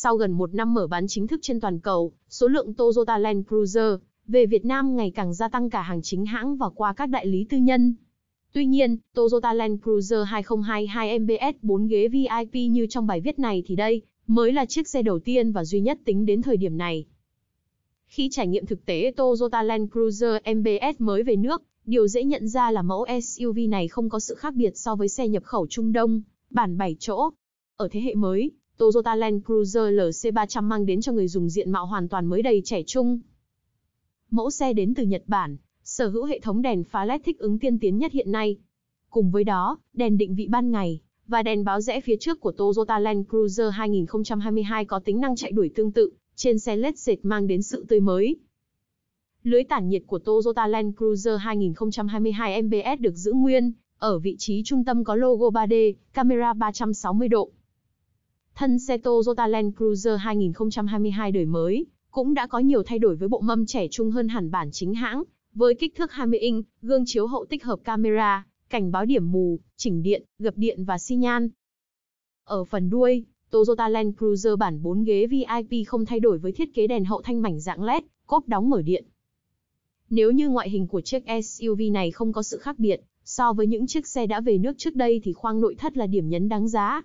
Sau gần một năm mở bán chính thức trên toàn cầu, số lượng Toyota Land Cruiser về Việt Nam ngày càng gia tăng cả hàng chính hãng và qua các đại lý tư nhân. Tuy nhiên, Toyota Land Cruiser 2022 MBS 4 ghế VIP như trong bài viết này thì đây mới là chiếc xe đầu tiên và duy nhất tính đến thời điểm này. Khi trải nghiệm thực tế Toyota Land Cruiser MBS mới về nước, điều dễ nhận ra là mẫu SUV này không có sự khác biệt so với xe nhập khẩu Trung Đông, bản 7 chỗ. Ở thế hệ mới, Toyota Land Cruiser LC300 mang đến cho người dùng diện mạo hoàn toàn mới đầy trẻ trung. Mẫu xe đến từ Nhật Bản, sở hữu hệ thống đèn pha LED thích ứng tiên tiến nhất hiện nay. Cùng với đó, đèn định vị ban ngày và đèn báo rẽ phía trước của Toyota Land Cruiser 2022 có tính năng chạy đuổi tương tự, trên xe LED dệt mang đến sự tươi mới. Lưới tản nhiệt của Toyota Land Cruiser 2022 MBS được giữ nguyên, ở vị trí trung tâm có logo 3D, camera 360 độ, thân xe Toyota Land Cruiser 2022 đời mới cũng đã có nhiều thay đổi với bộ mâm trẻ trung hơn hẳn bản chính hãng, với kích thước 20 inch, gương chiếu hậu tích hợp camera, cảnh báo điểm mù, chỉnh điện, gập điện và xi nhan. Ở phần đuôi, Toyota Land Cruiser bản 4 ghế VIP không thay đổi với thiết kế đèn hậu thanh mảnh dạng LED, cốp đóng mở điện. Nếu như ngoại hình của chiếc SUV này không có sự khác biệt so với những chiếc xe đã về nước trước đây thì khoang nội thất là điểm nhấn đáng giá.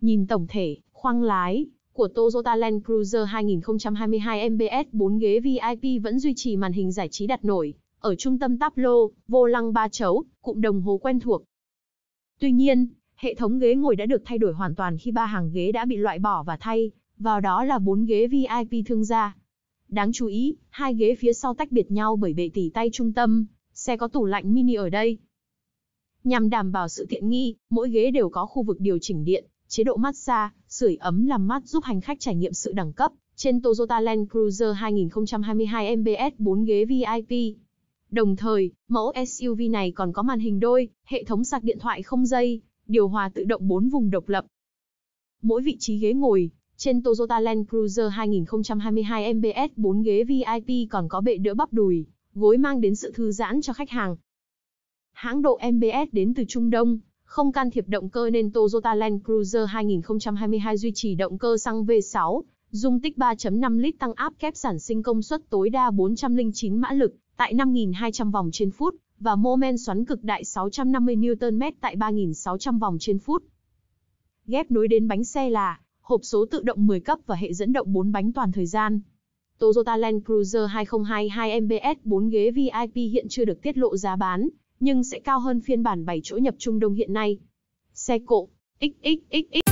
Nhìn tổng thể, khoang lái của Toyota Land Cruiser 2022 MBS 4 ghế VIP vẫn duy trì màn hình giải trí đặt nổi, ở trung tâm táp lô, vô lăng ba chấu, cụm đồng hồ quen thuộc. Tuy nhiên, hệ thống ghế ngồi đã được thay đổi hoàn toàn khi ba hàng ghế đã bị loại bỏ và thay, vào đó là bốn ghế VIP thương gia. Đáng chú ý, hai ghế phía sau tách biệt nhau bởi bệ tỉ tay trung tâm, xe có tủ lạnh mini ở đây. Nhằm đảm bảo sự tiện nghi, mỗi ghế đều có khu vực điều chỉnh điện, chế độ massage, sưởi ấm làm mát giúp hành khách trải nghiệm sự đẳng cấp trên Toyota Land Cruiser 2022 MBS 4 ghế VIP. Đồng thời, mẫu SUV này còn có màn hình đôi, hệ thống sạc điện thoại không dây, điều hòa tự động 4 vùng độc lập. Mỗi vị trí ghế ngồi trên Toyota Land Cruiser 2022 MBS 4 ghế VIP còn có bệ đỡ bắp đùi, gối mang đến sự thư giãn cho khách hàng. Hãng độ MBS đến từ Trung Đông, không can thiệp động cơ nên Toyota Land Cruiser 2022 duy trì động cơ xăng V6, dung tích 3.5 lít tăng áp kép sản sinh công suất tối đa 409 mã lực tại 5.200 vòng trên phút và mô men xoắn cực đại 650 Nm tại 3.600 vòng trên phút. Ghép nối đến bánh xe là hộp số tự động 10 cấp và hệ dẫn động 4 bánh toàn thời gian. Toyota Land Cruiser 2022 MBS 4 ghế VIP hiện chưa được tiết lộ giá bán, nhưng sẽ cao hơn phiên bản 7 chỗ nhập trung đông hiện nay. Xe cộ, XXXX